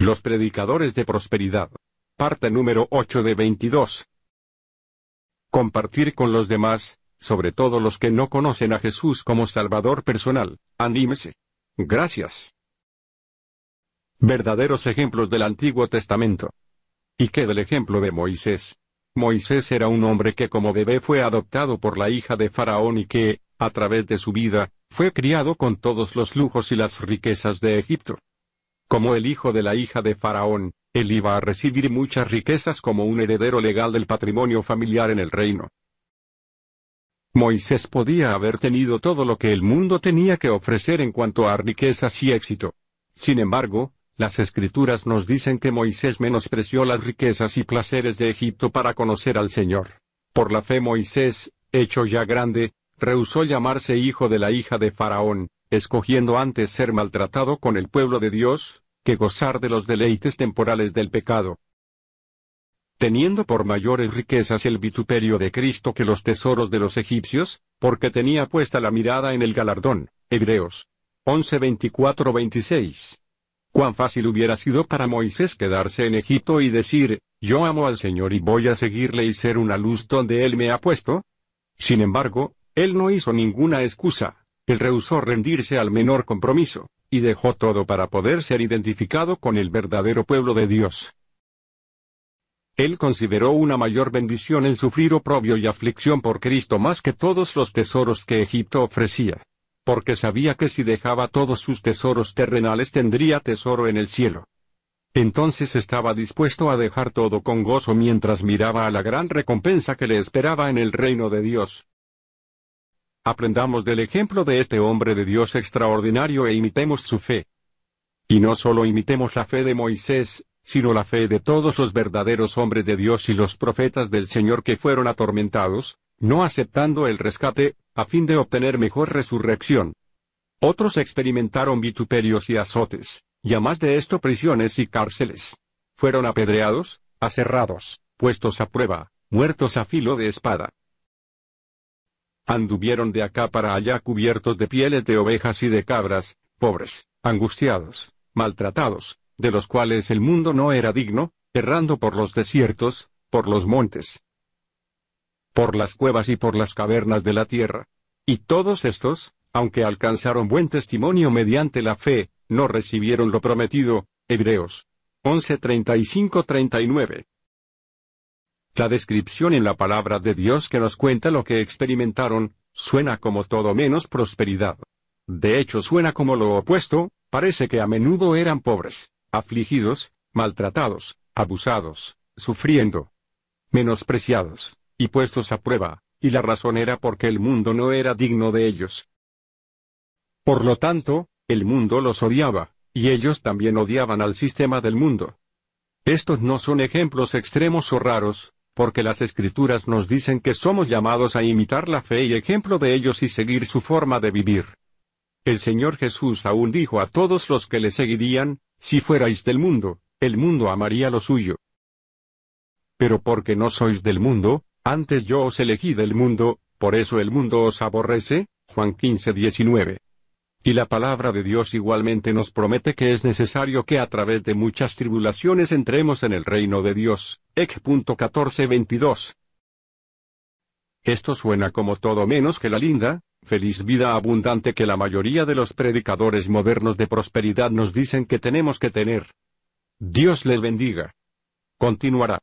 Los predicadores de prosperidad. Parte número 8 de 22. Compartir con los demás, sobre todo los que no conocen a Jesús como Salvador personal. Anímese. Gracias. Verdaderos ejemplos del Antiguo Testamento. ¿Y qué del ejemplo de Moisés? Moisés era un hombre que como bebé fue adoptado por la hija de Faraón y que, a través de su vida, fue criado con todos los lujos y las riquezas de Egipto. Como el hijo de la hija de Faraón, él iba a recibir muchas riquezas como un heredero legal del patrimonio familiar en el reino. Moisés podía haber tenido todo lo que el mundo tenía que ofrecer en cuanto a riquezas y éxito. Sin embargo, las escrituras nos dicen que Moisés menospreció las riquezas y placeres de Egipto para conocer al Señor. Por la fe Moisés, hecho ya grande, rehusó llamarse hijo de la hija de Faraón, escogiendo antes ser maltratado con el pueblo de Dios, que gozar de los deleites temporales del pecado. Teniendo por mayores riquezas el vituperio de Cristo que los tesoros de los egipcios, porque tenía puesta la mirada en el galardón. Hebreos 11:24-26. Cuán fácil hubiera sido para Moisés quedarse en Egipto y decir, yo amo al Señor y voy a seguirle y ser una luz donde Él me ha puesto. Sin embargo, Él no hizo ninguna excusa. Él rehusó rendirse al menor compromiso, y dejó todo para poder ser identificado con el verdadero pueblo de Dios. Él consideró una mayor bendición en sufrir oprobio y aflicción por Cristo más que todos los tesoros que Egipto ofrecía. Porque sabía que si dejaba todos sus tesoros terrenales tendría tesoro en el cielo. Entonces estaba dispuesto a dejar todo con gozo mientras miraba a la gran recompensa que le esperaba en el reino de Dios. Aprendamos del ejemplo de este hombre de Dios extraordinario e imitemos su fe. Y no solo imitemos la fe de Moisés, sino la fe de todos los verdaderos hombres de Dios y los profetas del Señor que fueron atormentados, no aceptando el rescate, a fin de obtener mejor resurrección. Otros experimentaron vituperios y azotes, y a más de esto prisiones y cárceles. Fueron apedreados, aserrados, puestos a prueba, muertos a filo de espada. Anduvieron de acá para allá cubiertos de pieles de ovejas y de cabras, pobres, angustiados, maltratados, de los cuales el mundo no era digno, errando por los desiertos, por los montes, por las cuevas y por las cavernas de la tierra. Y todos estos, aunque alcanzaron buen testimonio mediante la fe, no recibieron lo prometido. Hebreos 11:35-39. La descripción en la palabra de Dios que nos cuenta lo que experimentaron, suena como todo menos prosperidad. De hecho suena como lo opuesto, parece que a menudo eran pobres, afligidos, maltratados, abusados, sufriendo, menospreciados, y puestos a prueba, y la razón era porque el mundo no era digno de ellos. Por lo tanto, el mundo los odiaba, y ellos también odiaban al sistema del mundo. Estos no son ejemplos extremos o raros, porque las escrituras nos dicen que somos llamados a imitar la fe y ejemplo de ellos y seguir su forma de vivir. El Señor Jesús aún dijo a todos los que le seguirían, si fuerais del mundo, el mundo amaría lo suyo. Pero porque no sois del mundo, antes yo os elegí del mundo, por eso el mundo os aborrece, Juan 15 19. Y la palabra de Dios igualmente nos promete que es necesario que a través de muchas tribulaciones entremos en el reino de Dios. Ec. 22 Esto suena como todo menos que la linda, feliz vida abundante que la mayoría de los predicadores modernos de prosperidad nos dicen que tenemos que tener. Dios les bendiga. Continuará.